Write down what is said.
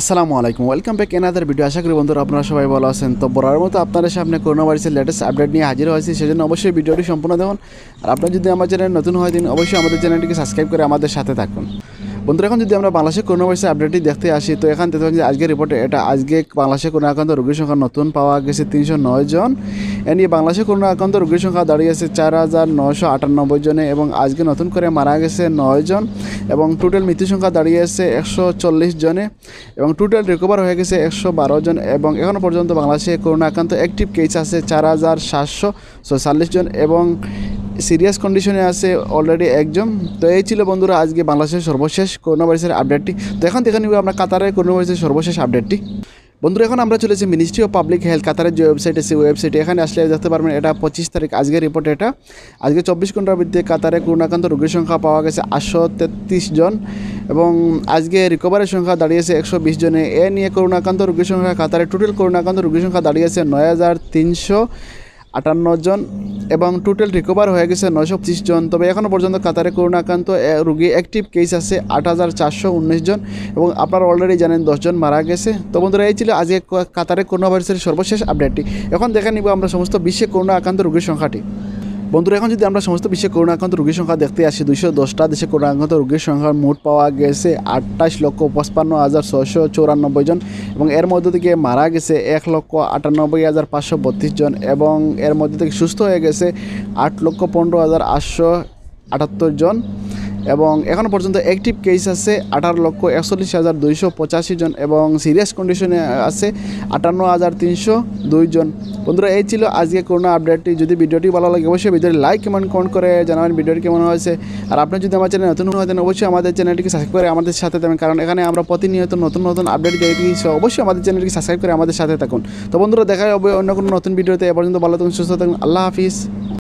আসসালামু আলাইকুম welcome back another video আশা করি বন্ধুরা আপনারা সবাই ভালো আছেন তো বলার মতো আপনাদের সামনে করোনা ভাইরাসের লেটেস্ট আপডেট নিয়ে হাজির হয়েছি সেজন্য অবশ্যই ভিডিওটি সম্পূর্ণ দেখুন আর আপনারা যদি আমার চ্যানেল নতুন হয় দিন অবশ্যই আমাদের চ্যানেলটিকে সাবস্ক্রাইব করে আমাদের সাথে থাকুন বন্ধুরা এখন যদি আমরা বাংলাদেশে করোনা ভাইরাসের আপডেটটি দেখতে আসি তো এখান থেকে আজকের রিপোর্টে এটা আজকে বাংলাদেশে করোনা আক্রান্ত রোগীর সংখ্যা নতুন পাওয়া গেছে তিনশো নয় জন এনি বাংলাদেশে করোনা আক্রান্ত রোগীর সংখ্যা দাঁড়িয়েছে চার হাজার নশো আটানব্বই জনে এবং আজকে নতুন করে মারা গেছে নয় জন এবং টোটাল মৃত্যু সংখ্যা দাঁড়িয়ে আছে একশো চল্লিশ জনে এবং টোটাল রিকভার হয়ে গেছে একশো বারো জন এবং এখনও পর্যন্ত বাংলাদেশে করোনা আক্রান্ত অ্যাক্টিভ কেস আছে চার হাজার সাতশো চল্লিশ জন এবং সিরিয়াস কন্ডিশনে আছে অলরেডি একজন তো এই ছিল বন্ধুরা আজকে বাংলাদেশের সর্বশেষ করোনা ভাইরাসের আপডেটটি তো এখন দেখে নিব আমরা কাতারের করোনা ভাইরাসের সর্বশেষ আপডেটটি বন্ধুরা এখন আমরা চলেছি মিনিস্ট্রি অফ পাবলিক হেলথ কাতারের যে ওয়েবসাইট আছে ওয়েবসাইটে এখানে আসলে দেখতে পারবেন এটা পঁচিশ তারিখ আজকে রিপোর্ট এটা আজকে চব্বিশ ঘন্টার মধ্যে কাতারে করোনাক্রান্ত রোগীর সংখ্যা পাওয়া গেছে আটশো তেত্রিশ জন এবং আজকে রিকভারের সংখ্যা দাঁড়িয়েছে একশো বিশ জনে এ নিয়ে করোনাক্রান্ত রোগীর সংখ্যা কাতারে টোটাল করোনাক্রান্ত রোগীর সংখ্যা দাঁড়িয়েছে নয় হাজার তিনশো আটান্ন জন এবং টোটাল রিকভার হয়ে গেছে নয়শো জন তবে এখনও পর্যন্ত কাতারে করোনা আক্রান্ত রুগী অ্যাক্টিভ কেস আছে আট হাজার চারশো জন এবং আপনারা অলরেডি জানেন দশজন মারা গেছে তো বন্ধুরা এই ছিল আজকে কাতারে করোনা ভাইরাসের সর্বশেষ আপডেটটি এখন দেখে নিব আমরা সমস্ত বিশ্বে করোনা আক্রান্ত রুগীর সংখ্যাটি বন্ধুরা এখন যদি আমরা সমস্ত বিশ্বে করোনা আক্রান্ত রোগীর সংখ্যা দেখতে আসি দুইশো দশটা দেশে করোনা আক্রান্ত রোগীর সংখ্যা মোট পাওয়া গেছে আটাইশ লক্ষ পঁচপান্ন হাজার ছশো চৌরানব্বই জন এবং এর মধ্য থেকে মারা গেছে এক লক্ষ আটানব্বই হাজার পাঁচশো বত্রিশ জন এবং এর মধ্যে থেকে সুস্থ হয়ে গেছে আট লক্ষ পনেরো হাজার আটশো আটাত্তর জন এবং এখনও পর্যন্ত অ্যাক্টিভ কেস আছে আঠারো লক্ষ একচল্লিশ হাজার দুইশো পঁচাশি জন এবং সিরিয়াস কন্ডিশনে আছে আটান্ন হাজার তিনশো দুই জন বন্ধুরা এই ছিল আজকে করোনা আপডেটটি যদি ভিডিওটি ভালো লাগে অবশ্যই ভিডিওটি লাইক কেমন কমেন্ট করে জানাবেন ভিডিওটি কেমন হয়েছে আর আপনি যদি আমার চ্যানেল নতুন হয়ে অবশ্যই আমাদের চ্যানেলটিকে সাবস্ক্রাইব করে আমাদের সাথে থাকবেন কারণ এখানে আমরা প্রতিনিয়ত নতুন নতুন আপডেট দিয়ে দিয়েছি অবশ্যই আমাদের চ্যানেলটিকে সাবস্ক্রাইব করে আমাদের সাথে থাকুন তো বন্ধুরা দেখা হবে অন্য কোনো নতুন ভিডিওতে এ পর্যন্ত ভালো থাকুন সুস্থ থাকুন আল্লাহ হাফিজ